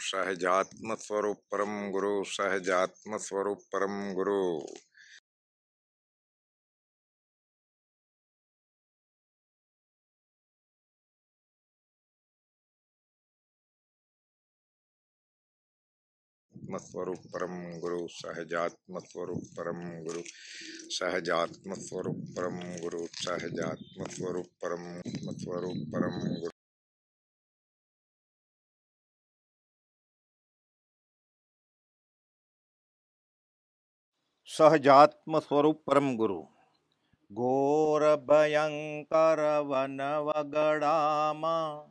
સહજાત્મ સ્વરૂપ પરમ ગુરુ સહજાત્મ સ્વરૂપ પરમ ગુરુ આત્મ સ્વરૂપ પરમ ગુરુ સહજાત્મ સ્વરૂપ પરમ ગુરુ સહજાત્મ સ્વરૂપ પરમ ગુરુ સહજાત્મ સ્વરૂપ પરમ સ્વરૂપ પરમ ગુરુ સહજાત્મ સ્વરૂપ પરમ ગુરુ ઘોર ભયંકર વનવગડામાં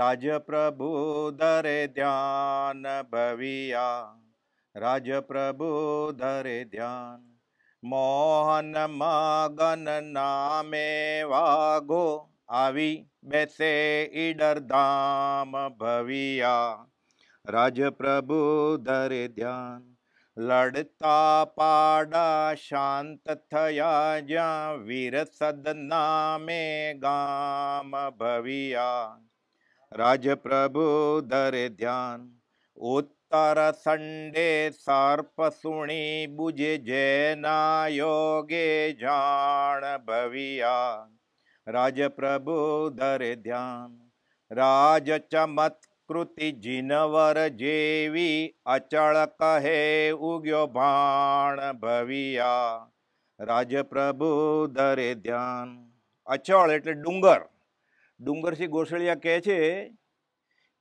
રાજપ્રભુ દરે ધ્યાન ભવિયા રાજપ્રભુ દરે ધ્યાન મોહન માગન નામે વાગો આવી બેસે ઈડર ધામ ભવિયા રાજપ્રભુ ધરે ધ્યાન લડતા પાડા શાંત થયા જ્યાં વીર સદનામે ગામ ભવિયા રાજપ્રભુ દર ધ્યાન ઉત્તર સંડે સર્પ સુણી બુજે જેના યોગે જાણ ભવિયા રાજપ્રભુ દર ધ્યાન રાજ ચમત્કાર કૃતિ જીનવર જેવી અચળ કહે ઉગ્યો ભાણ ભવિયા રાજપ્રભુ દરે ધ્યાન અચળ એટલે ડુંગર ડુંગરસિંહ ગોસળિયા કહે છે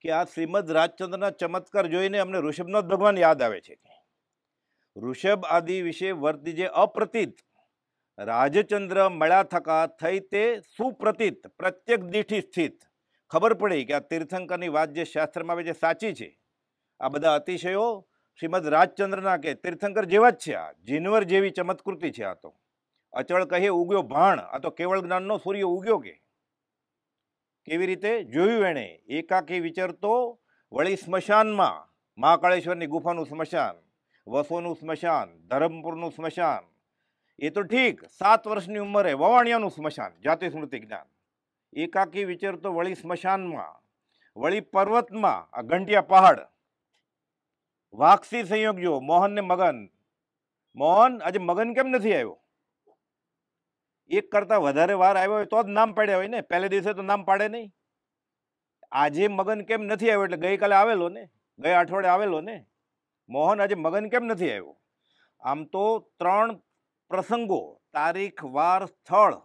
કે આ શ્રીમદ રાજચંદ્રના ચમત્કાર જોઈને અમને ઋષભનાથ ભગવાન યાદ આવે છે ઋષભ આદિ વિશે વર્તી જે અપ્રતિત રાજચંદ્ર મળ્યા થકા થઈ તે સુપ્રતીત પ્રત્યેક દીઠી સ્થિત ખબર પડી કે આ તીર્થંકરની વાત જે શાસ્ત્રમાં આવે છે સાચી છે આ બધા અતિશયો શ્રીમદ રાજચંદ્રના કે તીર્થંકર જેવા જ છે આ જીનવર જેવી ચમત્કૃતિ છે આ તો અચળ કહે ઉગ્યો ભાણ આ તો કેવળ જ્ઞાનનો સૂર્ય ઉગ્યો કે કેવી રીતે જોયું એણે એકાકી વિચારતો વળી સ્મશાનમાં મહાકાળેશ્વરની ગુફાનું સ્મશાન વસોનું સ્મશાન ધરમપુરનું સ્મશાન એ તો ઠીક સાત વર્ષની ઉંમરે વવાણિયાનું સ્મશાન જાતિ સ્મૃતિ જ્ઞાન એકાકી વિચરતો વળી સ્મશાનમાં વળી પર્વતમાં આ ઘંટિયા પહાડ વાક્ષી સંયોગ જુઓ મોહન ને મગન મોહન આજે મગન કેમ નથી આવ્યો એક કરતાં વધારે વાર આવ્યો હોય તો જ નામ પાડ્યા હોય ને પહેલે દિવસે તો નામ પાડે નહીં આજે મગન કેમ નથી આવ્યો એટલે ગઈકાલે આવેલો ને ગયા અઠવાડિયે આવેલો ને મોહન આજે મગન કેમ નથી આવ્યો આમ તો ત્રણ પ્રસંગો તારીખ વાર સ્થળ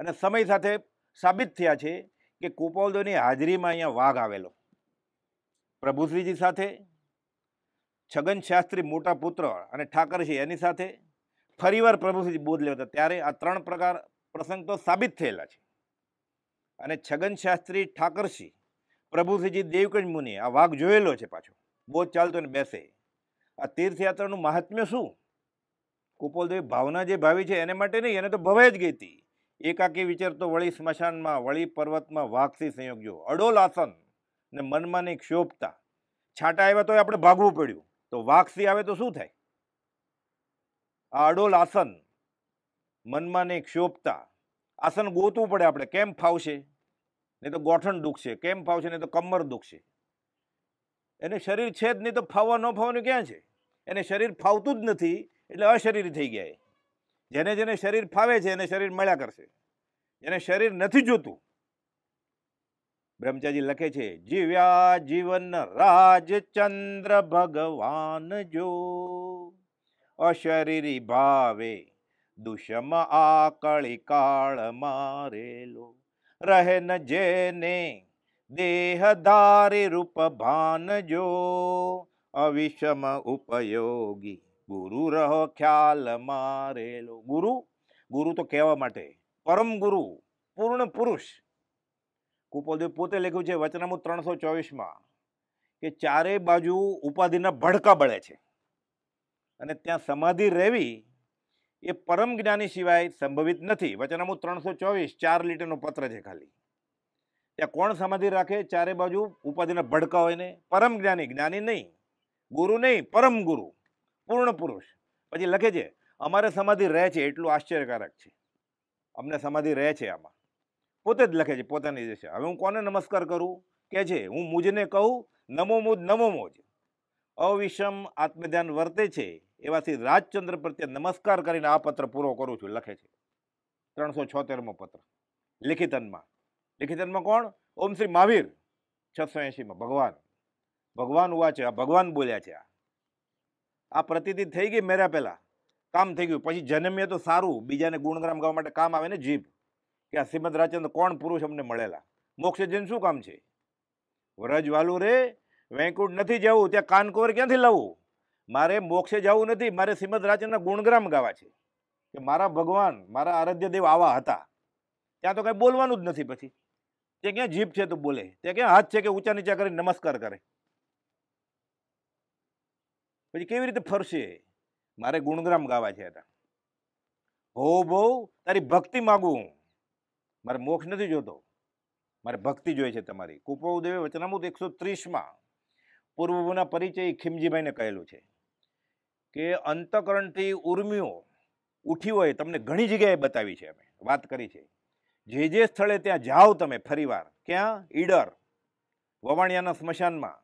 અને સમય સાથે સાબિત થયા છે કે કુપાવદોની હાજરીમાં અહીંયા વાઘ આવેલો પ્રભુશ્રીજી સાથે છગન શાસ્ત્રી મોટા પુત્ર અને ઠાકરસિંહ એની સાથે ફરીવાર પ્રભુશ્રીજી બોધ લેતા ત્યારે આ ત્રણ પ્રકાર પ્રસંગ તો સાબિત થયેલા છે અને છગન શાસ્ત્રી ઠાકરસિંહ પ્રભુશ્રીજી દેવકંજ મુનિ આ વાઘ જોયેલો છે પાછો બોધ ચાલતો ને બેસે આ તીર્થયાત્રાનું મહાત્મ્ય શું કુપોલદેવ ભાવના જે ભાવી છે એને માટે નહીં એને તો ભવાઈ જ ગઈ હતી એકાકી વિચારતો વળી સ્મશાનમાં વળી પર્વતમાં વાઘસી સંયોગ જો અડોલ આસન ને મનમાં ને ક્ષોભતા છાંટા આવ્યા તોય આપણે ભાગવું પડ્યું તો વાઘસી આવે તો શું થાય આ અડોલ આસન મનમાં ને ક્ષોભતા આસન ગોતવું પડે આપણે કેમ ફાવશે નહીં તો ગોઠણ દુખશે કેમ ફાવશે નહીં તો કમર દુખશે એને શરીર છે જ નહીં તો ફાવવા ન ફાવવાનું ક્યાં છે એને શરીર ફાવતું જ નથી એટલે અશરીર થઈ ગયા જેને જેને શરીર ફાવે છે એને શરીર મળ્યા કરશે જેને શરીર નથી જોતું બ્રહ્મચારી લખે છે જીવ્યા જીવન રાજચંદ્ર ભગવાન જો અશરીરી ભાવે દુષમ આકળી કાળ મારેલો રહે ન જેને દેહધારી રૂપ ભાન જો અવિષમ ઉપયોગી ગુરુ રહો ખ્યાલ મારેલો ગુરુ ગુરુ તો કહેવા માટે પરમ ગુરુ પૂર્ણ પુરુષ કુપોલદેવ પોતે લખ્યું છે વચનામુ ત્રણસો ચોવીસમાં કે ચારે બાજુ ઉપાધિના ભડકા બળે છે અને ત્યાં સમાધિ રહેવી એ પરમ જ્ઞાની સિવાય સંભવિત નથી વચનામુ ત્રણસો ચોવીસ ચાર લીટરનો પત્ર છે ખાલી ત્યાં કોણ સમાધિ રાખે ચારે બાજુ ઉપાધિના ભડકા હોય ને પરમ જ્ઞાની જ્ઞાની નહીં ગુરુ નહીં પરમ ગુરુ પૂર્ણ પુરુષ પછી લખે છે અમારે સમાધિ રહે છે એટલું આશ્ચર્યકારક છે અમને સમાધિ રહે છે આમાં પોતે જ લખે છે પોતાની જે હવે હું કોને નમસ્કાર કરું કે છે હું મુજને કહું નમો મુજ નમો મોજ અવિષમ આત્મધ્યાન વર્તે છે એવાથી રાજચંદ્ર પ્રત્યે નમસ્કાર કરીને આ પત્ર પૂરો કરું છું લખે છે ત્રણસો છોતેરમો પત્ર લિખિતનમાં લિખિતનમાં કોણ ઓમ શ્રી મહાવીર છસો એંશીમાં ભગવાન ભગવાન ઉવા છે આ ભગવાન બોલ્યા છે આ આ પ્રતિતિ થઈ ગઈ મેર્યા પહેલાં કામ થઈ ગયું પછી જન્મીએ તો સારું બીજાને ગુણગ્રામ ગાવા માટે કામ આવે ને જીભ કે આ શ્રીમદ રાજચંદ્ર કોણ પુરુષ અમને મળેલા મોક્ષ શું કામ છે વ્રજ વાલું રે વૈકુંઠ નથી જવું ત્યાં કાનકુંવર ક્યાંથી લાવવું મારે મોક્ષે જવું નથી મારે શ્રીમદ રાજચંદ્રના ગુણગ્રામ ગાવા છે કે મારા ભગવાન મારા આરાધ્ય દેવ આવા હતા ત્યાં તો કંઈ બોલવાનું જ નથી પછી તે ક્યાં જીભ છે તો બોલે તે ક્યાં હાથ છે કે ઊંચા નીચા કરીને નમસ્કાર કરે પછી કેવી રીતે ફરશે મારે ગુણગ્રામ ગાવા છે હતા હો બહુ તારી ભક્તિ માગું મારે મોક્ષ નથી જોતો મારે ભક્તિ જોઈએ છે તમારી કુપોદેવે વચનામૃત એકસો ત્રીસમાં પૂર્વના પરિચય ખીમજીભાઈને કહેલું છે કે અંતકરણથી ઉર્મિઓ ઉઠી હોય તમને ઘણી જગ્યાએ બતાવી છે અમે વાત કરી છે જે જે સ્થળે ત્યાં જાઓ તમે ફરીવાર ક્યાં ઈડર વવાણિયાના સ્મશાનમાં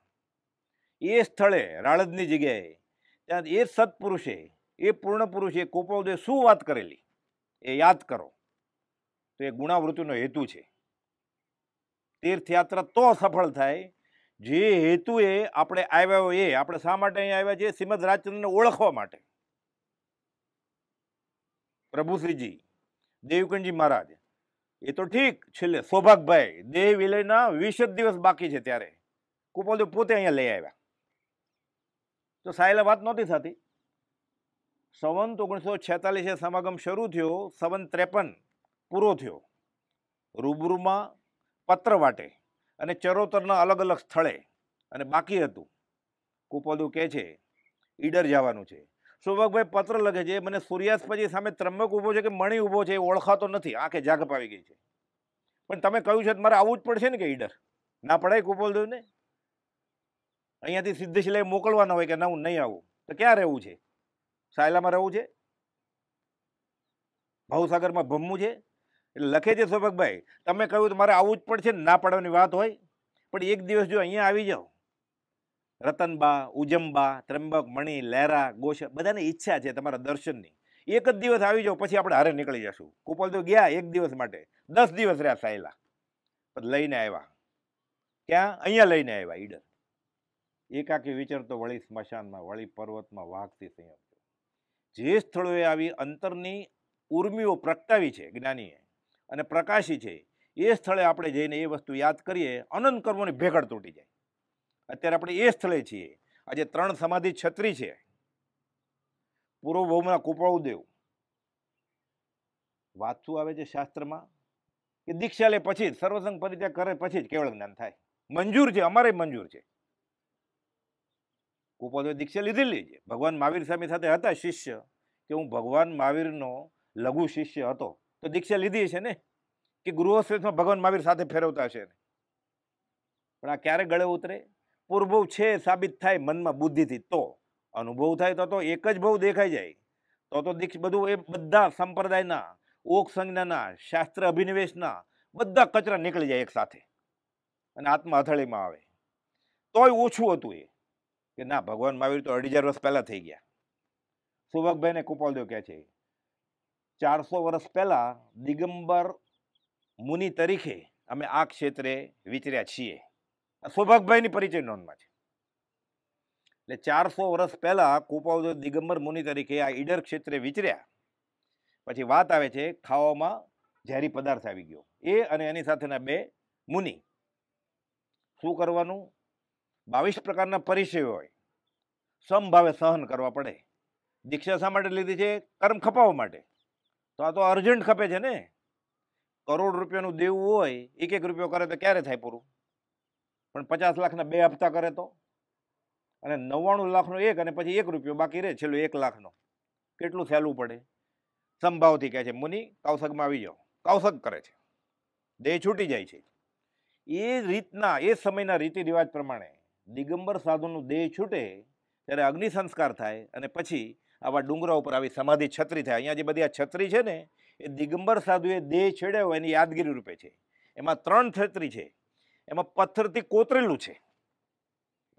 એ સ્થળે રાળદની જગ્યાએ ત્યાં એ સત્પુરુષે એ પૂર્ણ પુરુષે કોપોદે શું વાત કરેલી એ યાદ કરો તો એ ગુણાવૃત્તિનો હેતુ છે તીર્થયાત્રા તો સફળ થાય જે હેતુ એ આપણે આવ્યા હોય એ આપણે શા માટે અહીંયા આવ્યા છીએ શ્રીમદ રાજચંદ્રને ઓળખવા માટે પ્રભુશ્રીજી દેવકંજી મહારાજ એ તો ઠીક છેલ્લે સૌભાગભાઈ દેહ વિલયના વીસ દિવસ બાકી છે ત્યારે કુપોલદેવ પોતે અહીંયા લઈ આવ્યા તો સાહેલે વાત નહોતી થતી સંવંત ઓગણીસો છેતાલીસે સમાગમ શરૂ થયો સંવંત ત્રેપન પૂરો થયો રૂબરૂમાં પત્ર વાટે અને ચરોતરના અલગ અલગ સ્થળે અને બાકી હતું કુપોદુ કહે છે ઈડર જવાનું છે સુભગભાઈ પત્ર લખે છે મને સૂર્યાસ્ત પછી સામે ત્રંબક ઊભો છે કે મણી ઊભો છે એ ઓળખાતો નથી આંખે જાગ પાવી ગઈ છે પણ તમે કહ્યું છે મારે આવવું જ પડશે ને કે ઈડર ના પડાય કુપોલદેવને અહીંયાથી સિદ્ધશિલાએ મોકલવાના હોય કે ના હું નહીં આવું તો ક્યાં રહેવું છે સાયલામાં રહેવું છે ભાવસાગરમાં ભમવું છે એટલે લખે છે શોભકભાઈ તમે કહ્યું તો મારે આવવું જ પડશે ના પાડવાની વાત હોય પણ એક દિવસ જો અહીંયા આવી જાઓ રતનબા ઉજમબા ત્રંબક મણી લહેરા ગોશ બધાની ઈચ્છા છે તમારા દર્શનની એક જ દિવસ આવી જાઓ પછી આપણે હારે નીકળી જશું કુપલ તો ગયા એક દિવસ માટે દસ દિવસ રહ્યા સાયલા લઈને આવ્યા ક્યાં અહીંયા લઈને આવ્યા ઈડર એકાકી વિચરતો વળી સ્મશાનમાં વળી પર્વતમાં વાઘથી સંયોગ જે સ્થળોએ આવી અંતરની ઉર્મિઓ પ્રગટાવી છે જ્ઞાનીએ અને પ્રકાશી છે એ સ્થળે આપણે જઈને એ વસ્તુ યાદ કરીએ અનંત કર્મોની ભેગડ તૂટી જાય અત્યારે આપણે એ સ્થળે છીએ આજે ત્રણ સમાધિ છત્રી છે પૂર્વભૌમના કુપાળુદેવ વાત શું આવે છે શાસ્ત્રમાં કે દીક્ષા લે પછી જ સર્વસંગ પરિત્યાગ કરે પછી જ કેવળ જ્ઞાન થાય મંજૂર છે અમારે મંજૂર છે કુપોદવે દીક્ષા લીધેલી છે ભગવાન મહાવીર સ્વામી સાથે હતા શિષ્ય કે હું ભગવાન મહાવીરનો લઘુ શિષ્ય હતો તો દીક્ષા લીધી છે ને કે ગૃહસ્થમાં ભગવાન મહાવીર સાથે ફેરવતા છે ને પણ આ ક્યારે ગળે ઉતરે પૂર્વ છે સાબિત થાય મનમાં બુદ્ધિથી તો અનુભવ થાય તો તો એક જ ભાવ દેખાઈ જાય તો તો દીક્ષ બધું એ બધા સંપ્રદાયના ઓક સંજ્ઞાના શાસ્ત્ર અભિનિવેશના બધા કચરા નીકળી જાય એક સાથે અને આત્મા અથળીમાં આવે તોય ઓછું હતું એ કે ના ભગવાન મહાવીર તો અઢી હજાર વર્ષ પહેલાં થઈ ગયા સુભગભાઈને કુપાલદેવ કહે છે ચારસો વર્ષ પહેલાં દિગંબર મુનિ તરીકે અમે આ ક્ષેત્રે વિચર્યા છીએ સુભગભાઈની પરિચય નોંધમાં છે એટલે ચારસો વર્ષ પહેલાં કુપાવદેવ દિગંબર મુનિ તરીકે આ ઈડર ક્ષેત્રે વિચર્યા પછી વાત આવે છે ખાવામાં ઝેરી પદાર્થ આવી ગયો એ અને એની સાથેના બે મુનિ શું કરવાનું બાવીસ પ્રકારના પરિચયો હોય સમભાવે સહન કરવા પડે દીક્ષા શા માટે લીધી છે કર્મ ખપાવવા માટે તો આ તો અર્જન્ટ ખપે છે ને કરોડ રૂપિયાનું દેવું હોય એક એક રૂપિયો કરે તો ક્યારે થાય પૂરું પણ પચાસ લાખના બે હપ્તા કરે તો અને નવ્વાણું લાખનો એક અને પછી એક રૂપિયો બાકી રહે છેલ્લો એક લાખનો કેટલું સહેલું પડે સંભાવથી કહે છે મુનિ કૌશકમાં આવી જાઓ કૌશક કરે છે દેહ છૂટી જાય છે એ રીતના એ સમયના રીતિ રિવાજ પ્રમાણે દિગંબર સાધુનું દેહ છૂટે ત્યારે અગ્નિ સંસ્કાર થાય અને પછી આવા ડુંગરા ઉપર આવી સમાધિ છત્રી થાય અહીંયા જે બધી આ છત્રી છે ને એ દિગંબર સાધુએ દેહ છેડ્યો હોય એની યાદગીરી રૂપે છે એમાં ત્રણ છત્રી છે એમાં પથ્થરથી કોતરેલું છે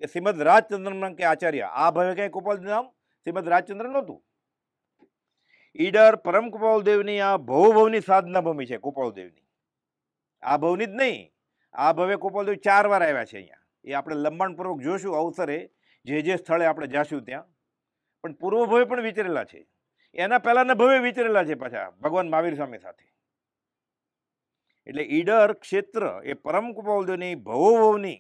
એ શ્રીમદ રાજચંદ્રન કે આચાર્ય આ ભાવે કંઈ ગોપાલ નામ શ્રીમદ રાજચંદ્ર નહોતું ઈડર પરમ કુપાલદેવની આ ભવભવની સાધના ભૂમિ છે કુપાલદેવની આ ભવની જ નહીં આ ભવે કુપાલદેવ ચાર વાર આવ્યા છે અહીંયા એ આપણે લંબાણપૂર્વક જોઈશું અવસરે જે જે સ્થળે આપણે જાશું ત્યાં પણ પૂર્વ પણ વિચરેલા છે એના પહેલાંના ભવે વિચરેલા છે પાછા ભગવાન મહાવીર સ્વામી સાથે એટલે ઈડર ક્ષેત્ર એ પરમ કુપાવદેવની ભવોભવની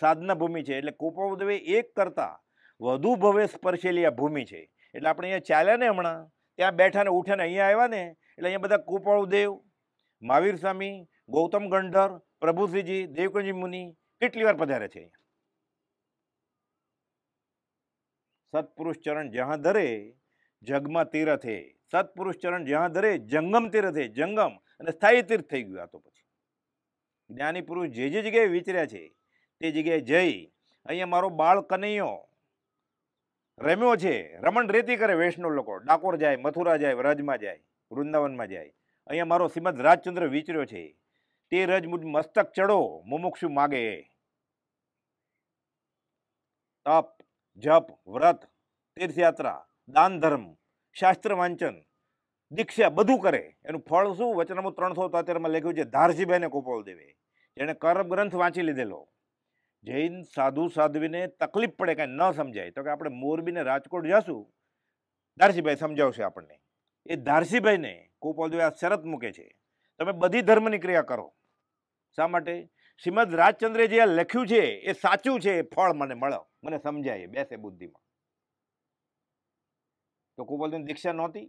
સાધના ભૂમિ છે એટલે કુપાવદેવે એક કરતાં વધુ ભવે સ્પર્શેલી આ ભૂમિ છે એટલે આપણે અહીંયા ચાલ્યા ને હમણાં ત્યાં બેઠાને ને અહીંયા આવ્યા ને એટલે અહીંયા બધા કુપાળદેવ મહાવીર સ્વામી ગૌતમ ગંઢર પ્રભુશ્રીજી દેવકુંજી મુનિ કેટલી વાર પધારે છે અહીંયા સત્પુરુષ ચરણ જ્યાં ધરે જગમાં તીરથે સત્પુરુષ ચરણ જ્યાં ધરે જંગમ તીરથે જંગમ અને સ્થાયી તીર્થ થઈ ગયું આ તો પછી જ્ઞાની પુરુષ જે જે જગ્યાએ વિચર્યા છે તે જગ્યાએ જઈ અહીંયા મારો બાળ કનૈયો રમ્યો છે રમણ રેતી કરે વૈષ્ણવ લોકો ડાકોર જાય મથુરા જાય વ્રજમાં જાય વૃંદાવનમાં જાય અહીંયા મારો શ્રીમદ રાજચંદ્ર વિચર્યો છે તે રજ મસ્તક ચડો મુમુક્ષુ માગે તપ જપ વ્રત તીર્થયાત્રા દાન ધર્મ શાસ્ત્ર વાંચન દીક્ષા બધું કરે એનું ફળ શું વચનામું ત્રણસો તોતેરમાં લખ્યું છે ધારજીભાઈને કોપોલ દેવે જેણે કરમ ગ્રંથ વાંચી લીધેલો જૈન સાધુ સાધ્વીને તકલીફ પડે કાંઈ ન સમજાય તો કે આપણે મોરબીને રાજકોટ જશું ધારસીભાઈ સમજાવશે આપણને એ ધારસીભાઈને કોપોલ દેવે આ શરત મૂકે છે તમે બધી ધર્મની ક્રિયા કરો શા માટે શ્રીમદ રાજચંદ્રે જે લખ્યું છે એ સાચું છે એ ફળ મને મળો મને સમજાય બેસે બુદ્ધિમાં તો કુપલની દીક્ષા નહોતી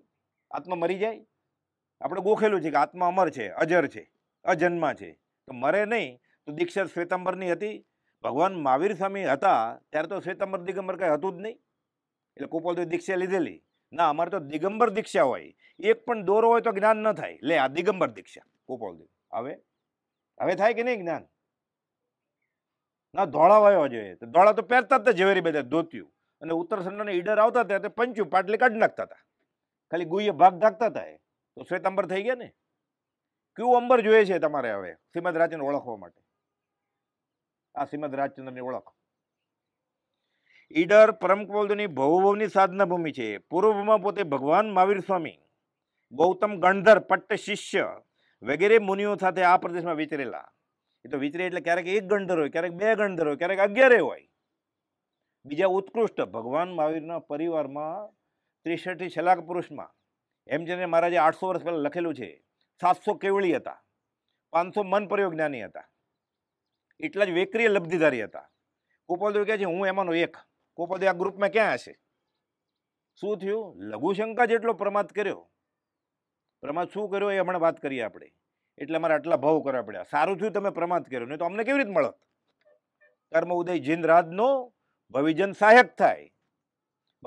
આત્મા મરી જાય આપણે ગોખેલું છે કે આત્મા અમર છે અજર છે અજન્મા છે તો મરે નહીં તો દીક્ષા શ્વેતંબરની હતી ભગવાન મહાવીર સ્વામી હતા ત્યારે તો શ્વેતંબર દિગંબર કંઈ હતું જ નહીં એટલે કુપલદેવ દીક્ષા લીધેલી ના અમારે તો દિગંબર દીક્ષા હોય એક પણ દોરો હોય તો જ્ઞાન ન થાય લે આ દિગંબર દીક્ષા કોપોલદેવ હવે હવે થાય કે નહીં જ્ઞાન ના ધોળા વાયો જોઈએ તો ધોળા તો પહેરતા જ ઝવેરી બધા ધોત્યું અને ઉત્તર સંડાને ઈડર આવતા હતા તે પંચું પાટલી કાઢી નાખતા હતા ખાલી ગુહ્ય ભાગ ઢાંકતા હતા તો અંબર થઈ ગયા ને કયું અંબર જોઈએ છે તમારે હવે શ્રીમદ રાજચંદ્ર ઓળખવા માટે આ શ્રીમદ રાજચંદ્રની ઓળખ ઈડર પરમકવલ્દની ભવભવની સાધના ભૂમિ છે પૂર્વમાં પોતે ભગવાન મહાવીર સ્વામી ગૌતમ ગણધર પટ્ટ શિષ્ય વગેરે મુનિઓ સાથે આ પ્રદેશમાં વિચરેલા એ તો વિચરે એટલે ક્યારેક એક ગણધર હોય ક્યારેક બે ગણધર હોય ક્યારેક અગિયારે હોય બીજા ઉત્કૃષ્ટ ભગવાન મહાવીરના પરિવારમાં ત્રીસઠથી છેલ્લા પુરુષમાં એમ જેને મહારાજે આઠસો વર્ષ પહેલાં લખેલું છે સાતસો કેવળી હતા પાંચસો મન પ્રયોગ જ્ઞાની હતા એટલા જ વેકરીય લબ્ધિધારી હતા ગોપાલદેવ કહે છે હું એમાંનો એક કોપદે આ ગ્રુપમાં ક્યાં હશે શું થયું લઘુશંકા જેટલો પ્રમાદ કર્યો પ્રમાદ શું કર્યો એ હમણાં વાત કરીએ આપણે એટલે અમારે આટલા ભાવ કરવા પડ્યા સારું થયું તમે પ્રમાદ કર્યો નહીં તો અમને કેવી રીતે મળત કર્મ ઉદય જીનરાજનો ભવિજન સહાયક થાય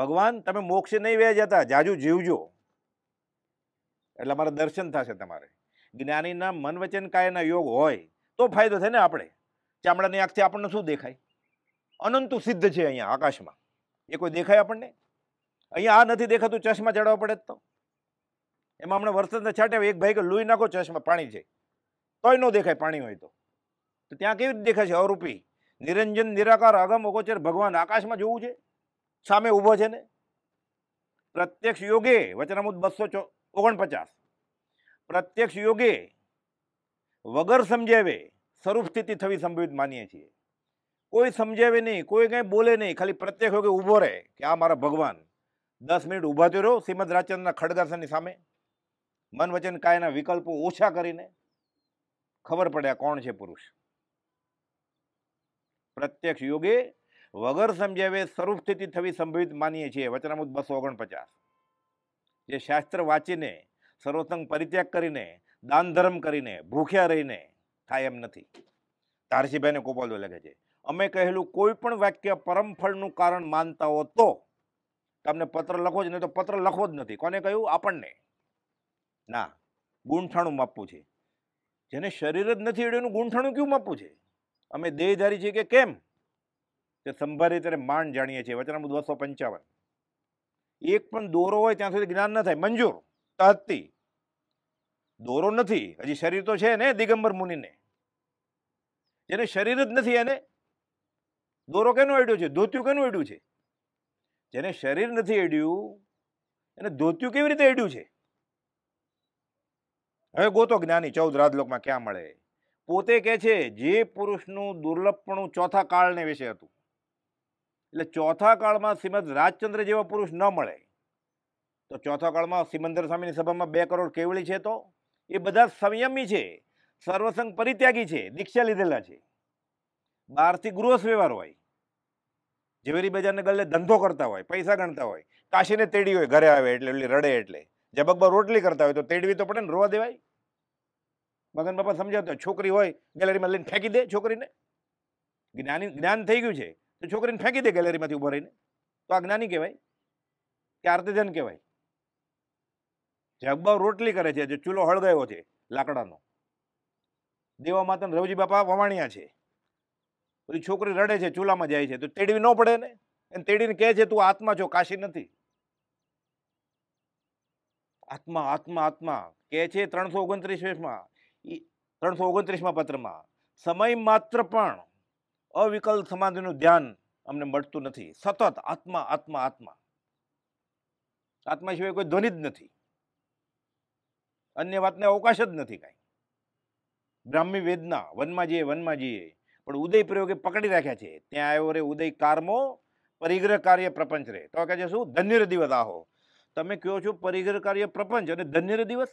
ભગવાન તમે મોક્ષે નહીં વ્યા જતા જાજુ જીવજો એટલે અમારે દર્શન થશે તમારે જ્ઞાનીના મન વચન કાયના યોગ હોય તો ફાયદો થાય ને આપણે ચામડાની આંખથી આપણને શું દેખાય અનંતુ સિદ્ધ છે અહીંયા આકાશમાં એ કોઈ દેખાય આપણને અહીંયા આ નથી દેખાતું ચશ્મા ચડાવવા પડે તો એમાં હમણાં વરસાદના છાંટે એક ભાઈ કે લોહી નાખો ચશ્મા પાણી છે તોય ન દેખાય પાણી હોય તો તો ત્યાં કેવી રીતે દેખાય છે અરૂપી નિરંજન નિરાકાર અગમ અગોચર ભગવાન આકાશમાં જોવું છે સામે ઊભો છે ને પ્રત્યક્ષ યોગે વચનામુદ બસો ઓગણપચાસ પ્રત્યક્ષ યોગે વગર સમજાવે સ્વરૂપ સ્થિતિ થવી સંભવિત માનીએ છીએ કોઈ સમજાવે નહીં કોઈ કંઈ બોલે નહીં ખાલી પ્રત્યક્ષ હોય કે ઊભો રહે કે આ મારા ભગવાન દસ મિનિટ ઊભા થયો રહ્યો શ્રીમદ રાજચંદ્રના ખડગાસનની સામે મન વચન કાયના વિકલ્પો ઓછા કરીને ખબર પડે કોણ છે પુરુષ પ્રત્યક્ષ યોગે વગર સમજાવે સ્વરૂપ સ્થિતિ થવી સંભવિત માનીએ છીએ વચનામુદ બસો ઓગણપચાસ જે શાસ્ત્ર વાંચીને સર્વસંગ પરિત્યાગ કરીને દાન ધર્મ કરીને ભૂખ્યા રહીને થાય એમ નથી તારસીભાઈને કોપાલો લાગે છે અમે કહેલું કોઈ પણ વાક્ય પરમફળનું કારણ માનતા હો તો તમને પત્ર લખો જ નહીં તો પત્ર લખવો જ નથી કોને કહ્યું આપણને ના ગુંઠાણું માપવું છે જેને શરીર જ નથી એડ્યું ગુંઠાણું કેવું માપવું છે અમે દેહધારી છીએ કે કેમ તે સંભારી ત્યારે માંડ જાણીએ છીએ વચનામું બસો પંચાવન એક પણ દોરો હોય ત્યાં સુધી જ્ઞાન ન થાય મંજૂર તહતી દોરો નથી હજી શરીર તો છે ને દિગંબર મુનિને જેને શરીર જ નથી એને દોરો કેનું અડ્યું છે ધોત્યું કેનું અડ્યું છે જેને શરીર નથી અડ્યું એને ધોત્યું કેવી રીતે અડ્યું છે હવે ગોતો જ્ઞાની ચૌદ રાજલોકમાં ક્યાં મળે પોતે કહે છે જે પુરુષનું દુર્લભપણું ચોથા કાળને વિશે હતું એટલે ચોથા કાળમાં શ્રીમદ રાજચંદ્ર જેવા પુરુષ ન મળે તો ચોથા કાળમાં સિમંદર સ્વામીની સભામાં બે કરોડ કેવળી છે તો એ બધા સંયમી છે સર્વસંગ પરિત્યાગી છે દીક્ષા લીધેલા છે બહારથી ગૃહ વ્યવહાર હોય ઝવેરી બજારને ગલ્લે ધંધો કરતા હોય પૈસા ગણતા હોય કાશીને તેડી હોય ઘરે આવે એટલે ઓલી રડે એટલે જબકબા રોટલી કરતા હોય તો તેડવી તો પડે ને રોવા દેવાય મગન બાપા સમજાવતા છોકરી હોય ગેલેરીમાં લઈને ફેંકી દે છોકરીને જ્ઞાની જ્ઞાન થઈ ગયું છે તો છોકરીને ફેંકી દે ગેલેરીમાંથી ઊભો રહીને તો આ જ્ઞાની કહેવાય કે આર્તિજન કહેવાય જગબાવ રોટલી કરે છે જે ચૂલો હળગાયો છે લાકડાનો દેવા માતા રવજી બાપા વવાણિયા છે પછી છોકરી રડે છે ચૂલામાં જાય છે તો તેડવી ન પડે ને એને તેડીને કહે છે તું આત્મા છો કાશી નથી આત્મા આત્મા આત્મા કહે છે ત્રણસો ઓગણત્રીસ માં ત્રણસો ઓગણત્રીસમાં પત્રમાં સમય માત્ર પણ અવિકલ સમાધિનું ધ્યાન અમને મળતું નથી સતત આત્મા આત્મા આત્મા આત્મા સિવાય કોઈ ધ્વનિ જ નથી અન્ય વાતને અવકાશ જ નથી કાંઈ બ્રાહ્મી વેદના વનમાં જઈએ વનમાં જઈએ પણ ઉદય પ્રયોગે પકડી રાખ્યા છે ત્યાં આવ્યો રે ઉદય કારમો પરિગ્રહ કાર્ય પ્રપંચ રે તો કહે છે શું ધન્યર દિવસ આહો તમે કહો છો પરિગ્રહ કાર્ય પ્રપંચ અને ધન્યર દિવસ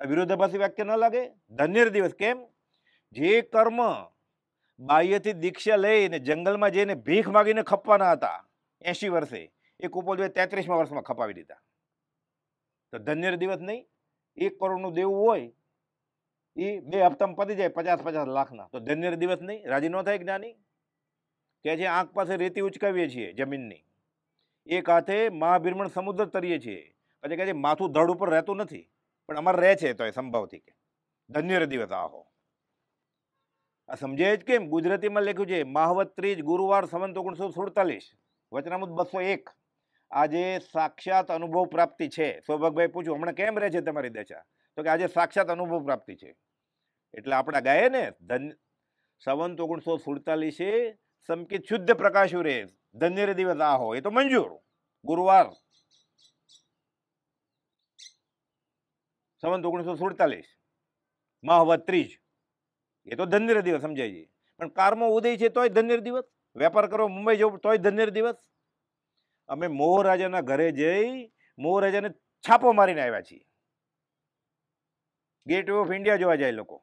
આ વિરોધાભાસી વાક્ય ન લાગે ધન્યર દિવસ કેમ જે કર્મ બાહ્યથી દીક્ષા લઈને જંગલમાં જઈને ભીખ માગીને ખપવાના હતા એંશી વર્ષે એ કુપોલભાઈ તેત્રીસમાં વર્ષમાં ખપાવી દીધા તો ધન્યર દિવસ નહીં એક કરોડનું દેવું હોય એ બે હપ્તામાં પતી જાય પચાસ પચાસ લાખના તો ધન્ય દિવસ નહીં રાજી ન થાય જ્ઞાની કે જે આંખ પાસે રેતી ઉચકાવીએ છીએ જમીનની એક હાથે મહાભીરમણ સમુદ્ર તરીએ છીએ પછી કહે છે માથું ધડ ઉપર રહેતું નથી પણ અમારે રહે છે તો એ સંભવથી કે ધન્ય દિવસ આહો આ સમજે જ કેમ ગુજરાતીમાં લખ્યું છે માહવત ત્રીજ ગુરુવાર સંવંત ઓગણીસો સુડતાલીસ વચનામુદ બસો એક આજે સાક્ષાત અનુભવ પ્રાપ્તિ છે સૌભાગભાઈ પૂછ્યું હમણાં કેમ રહે છે તમારી દશા તો કે આજે સાક્ષાત અનુભવ પ્રાપ્તિ છે એટલે આપણે ગાયે ને ધન સંવંત ઓગણીસો સુડતાલીસે સમકી શુદ્ધ પ્રકાશ્યું રે ધન્ય દિવસ આહો એ તો મંજૂર ગુરુવાર સંવંત ઓગણીસો સુડતાલીસ માહવત ત્રીજ એ તો ધન્ય દિવસ સમજાય છે પણ કારમો ઉદય છે તોય ધન્ય દિવસ વેપાર કરો મુંબઈ જવું તોય ધન્ય દિવસ અમે મોહરાજાના ઘરે જઈ મોહરાજાને છાપો મારીને આવ્યા છીએ ગેટ ઓફ ઇન્ડિયા જોવા જાય લોકો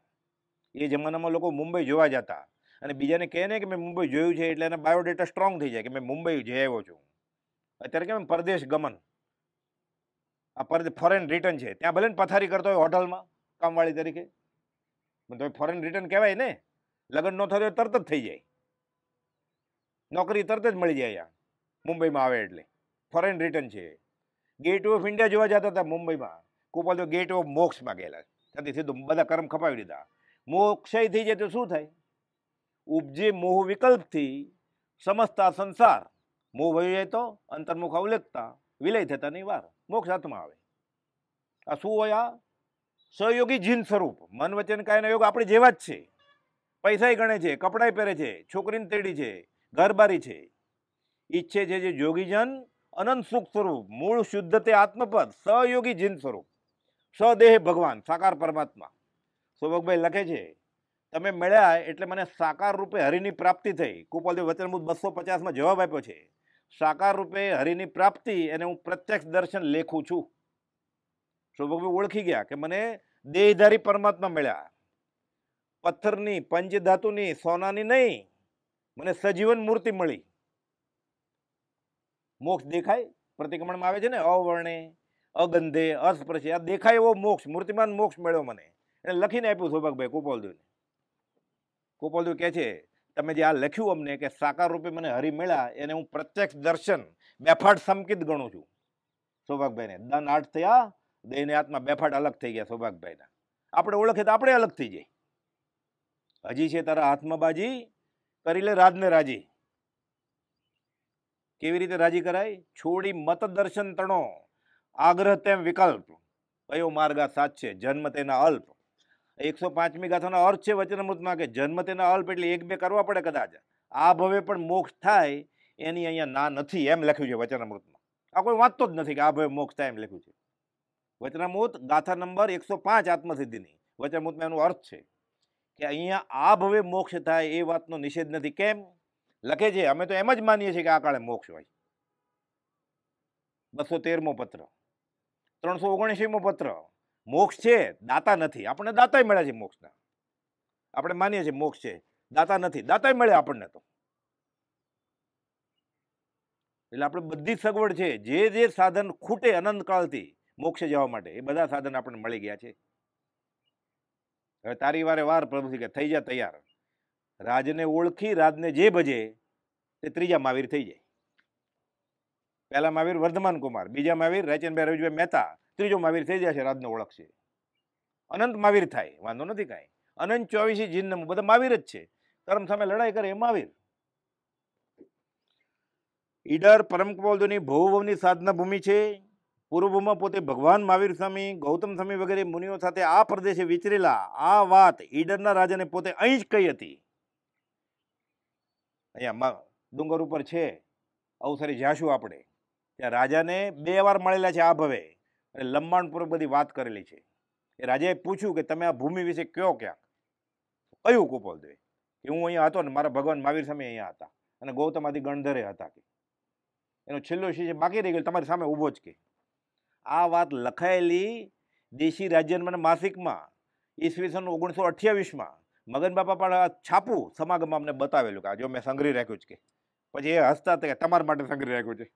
એ જમાનામાં લોકો મુંબઈ જોવા જતા અને બીજાને કહે ને કે મેં મુંબઈ જોયું છે એટલે એના બાયોડેટા સ્ટ્રોંગ થઈ જાય કે મેં મુંબઈ જઈ આવ્યો છું અત્યારે કેમ પરદેશ ગમન આ પરદે ફોરેન રિટર્ન છે ત્યાં ભલે ને પથારી કરતો હોય હોટલમાં કામવાળી તરીકે પણ તો ફોરેન રિટર્ન કહેવાય ને લગ્ન ન થતો તરત જ થઈ જાય નોકરી તરત જ મળી જાય અહીંયા મુંબઈમાં આવે એટલે ફોરેન રિટર્ન છે ગેટ ઓફ ઇન્ડિયા જોવા જતા હતા મુંબઈમાં કુપલ તો ગેટ ઓફ મોક્ષમાં ગયેલા ત્યાંથી સીધું બધા કર્મ ખપાવી દીધા મોક્ષય થઈ જાય તો શું થાય ઉપજે મોહ વિકલ્પથી સમજતા સંસાર મોહ ભય જાય તો અંતર્મુખ અવલેખતા વિલય થતાની વાર મોક્ષ હાથમાં આવે આ શું હોય આ સહયોગી જીન સ્વરૂપ મન વચન કાયના યોગ આપણે જેવા જ છે પૈસા ગણે છે કપડાય પહેરે છે છોકરીને તેડી છે ઘરબારી છે ઈચ્છે છે જે જોગીજન અનંત સુખ સ્વરૂપ મૂળ શુદ્ધ તે આત્મપદ સહયોગી જીન સ્વરૂપ સદેહ ભગવાન સાકાર પરમાત્મા શોભકભાઈ લખે છે તમે મળ્યા એટલે મને સાકાર રૂપે હરિની પ્રાપ્તિ થઈ કુપલદેવ વચનમૂત બસો પચાસમાં જવાબ આપ્યો છે સાકાર રૂપે હરિની પ્રાપ્તિ એને હું પ્રત્યક્ષ દર્શન લેખું છું શોભકભાઈ ઓળખી ગયા કે મને દેહધારી પરમાત્મા મળ્યા પથ્થરની પંચધાતુની સોનાની નહીં મને સજીવન મૂર્તિ મળી મોક્ષ દેખાય પ્રતિક્રમણમાં આવે છે ને અવર્ણે અગંધે અસ્પર્શે આ દેખાય એવો મોક્ષ મૂર્તિમાન મોક્ષ મળ્યો મને અને લખીને આપ્યું સૌભાગભાઈ કોપાલદેવને કોપાલદેવ કહે છે તમે જે આ લખ્યું અમને કે સાકાર રૂપે મને હરિ મળ્યા એને હું પ્રત્યક્ષ દર્શન બેફાટ સમકિત ગણું છું સૌભાગભાઈને દન આઠ થયા દેહને હાથમાં બેફાટ અલગ થઈ ગયા સૌભાગભાઈના આપણે ઓળખે તો આપણે અલગ થઈ જાય હજી છે તારા હાથમાં બાજી કરી લે રાજને રાજી કેવી રીતે રાજી કરાય છોડી મત દર્શન તણો આગ્રહ તેમ વિકલ્પ કયો માર્ગ આ સાચ છે જન્મ તેના અલ્પ એકસો પાંચમી ગાથાનો અર્થ છે વચનામૃતમાં કે જન્મ તેના અલ્પ એટલે એક બે કરવા પડે કદાચ આ ભવે પણ મોક્ષ થાય એની અહીંયા ના નથી એમ લખ્યું છે વચનામૃતમાં આ કોઈ વાંચતો જ નથી કે આ ભવે મોક્ષ થાય એમ લખ્યું છે વચનામૃત ગાથા નંબર એકસો પાંચ આત્મસિદ્ધિની વચનામૃતમાં એનો અર્થ છે કે અહીંયા આ ભવે મોક્ષ થાય એ વાતનો નિષેધ નથી કેમ લખે છે અમે તો એમ જ માનીએ છીએ કે આ કાળે મોક્ષ હોય બસો તેરમો પત્ર ત્રણસો ઓગણસીમો પત્ર મોક્ષ છે દાતા નથી આપણને દાતા મળ્યા છે મોક્ષના આપણે માનીએ છીએ મોક્ષ છે દાતા નથી દાતા મળ્યા આપણને તો એટલે આપણે બધી સગવડ છે જે જે સાધન ખૂટે અનંતકાળથી મોક્ષે જવા માટે એ બધા સાધન આપણને મળી ગયા છે હવે તારી વારે વાર પ્રભુ કે થઈ જા તૈયાર રાજને ઓળખી રાજને જે ભજે તે ત્રીજા માવીર થઈ જાય પહેલા મહાવીર વર્ધમાન કુમાર બીજા મહાવીર રાયચંદભાઈ રવિભાઈ મહેતા ત્રીજો મહાવીર થઈ જશે રાજને ઓળખશે અનંત મહાવીર થાય વાંધો નથી કાંઈ અનંત ચોવીસી જીનમ બધા મહાવીર જ છે કર્મ સામે લડાઈ કરે એ મહાવીર ઈડર પરમ કપોલધુની ભૌભવની સાધના ભૂમિ છે પૂર્વમાં પોતે ભગવાન મહાવીર સ્વામી ગૌતમ સ્વામી વગેરે મુનિઓ સાથે આ પ્રદેશે વિચરેલા આ વાત ઈડરના રાજાને પોતે અહીં જ કહી હતી અહીંયા ડુંગર ઉપર છે અવસરે જાશું આપણે ત્યાં રાજાને બે વાર મળેલા છે આ ભવે અને લંબાણપૂર્વક બધી વાત કરેલી છે એ રાજાએ પૂછ્યું કે તમે આ ભૂમિ વિશે કયો ક્યાંક કયું કુપોલ દ્વે કે હું અહીંયા હતો ને મારા ભગવાન મહાવીર સામે અહીંયા હતા અને ગૌતમાથી ગણધરે હતા કે એનો છેલ્લો શિષ્ય બાકી રહી ગયો તમારી સામે ઊભો જ કે આ વાત લખાયેલી દેશી રાજ્યના માસિકમાં ઈસવીસન ઓગણીસો અઠ્યાવીસમાં મગન બાપા પણ છાપું સમાગમમાં અમને બતાવેલું કે આ જો મેં સંગ્રહી રાખ્યું છે કે પછી એ હસતા કે તમારા માટે સંગ્રહી રાખ્યું છે